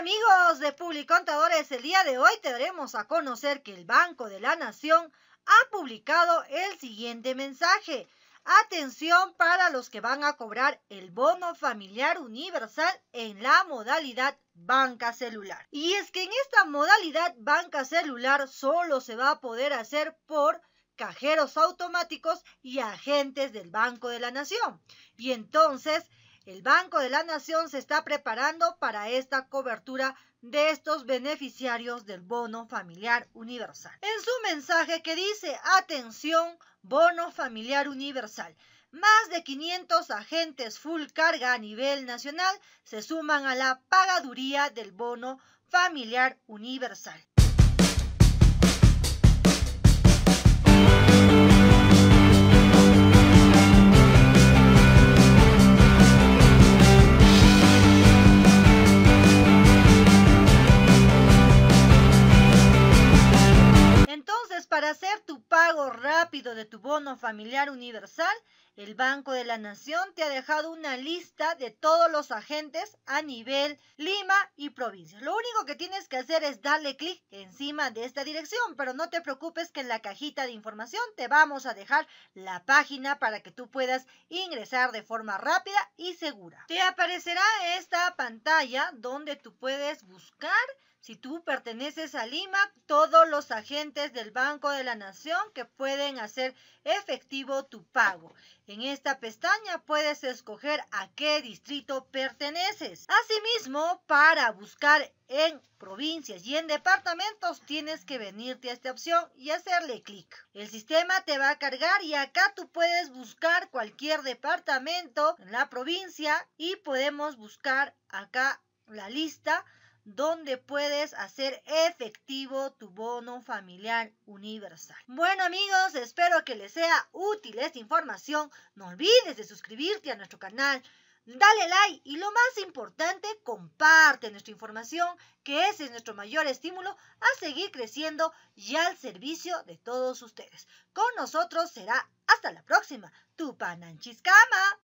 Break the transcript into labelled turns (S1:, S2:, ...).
S1: amigos de Publicontadores, el día de hoy te daremos a conocer que el Banco de la Nación ha publicado el siguiente mensaje. Atención para los que van a cobrar el bono familiar universal en la modalidad banca celular. Y es que en esta modalidad banca celular solo se va a poder hacer por cajeros automáticos y agentes del Banco de la Nación. Y entonces el Banco de la Nación se está preparando para esta cobertura de estos beneficiarios del bono familiar universal. En su mensaje que dice, atención, bono familiar universal. Más de 500 agentes full carga a nivel nacional se suman a la pagaduría del bono familiar universal. Para hacer tu pago rápido de tu bono familiar universal, el Banco de la Nación te ha dejado una lista de todos los agentes a nivel Lima y provincias. Lo único que tienes que hacer es darle clic encima de esta dirección, pero no te preocupes que en la cajita de información te vamos a dejar la página para que tú puedas ingresar de forma rápida y segura. Te aparecerá esta pantalla donde tú puedes buscar si tú perteneces a Lima, todos los agentes del Banco de la Nación que pueden hacer efectivo tu pago. En esta pestaña puedes escoger a qué distrito perteneces. Asimismo, para buscar en provincias y en departamentos tienes que venirte a esta opción y hacerle clic. El sistema te va a cargar y acá tú puedes buscar cualquier departamento en la provincia y podemos buscar acá la lista donde puedes hacer efectivo tu bono familiar universal. Bueno amigos, espero que les sea útil esta información. No olvides de suscribirte a nuestro canal. Dale like y lo más importante, comparte nuestra información, que ese es nuestro mayor estímulo a seguir creciendo y al servicio de todos ustedes. Con nosotros será hasta la próxima, tu pananchiscama.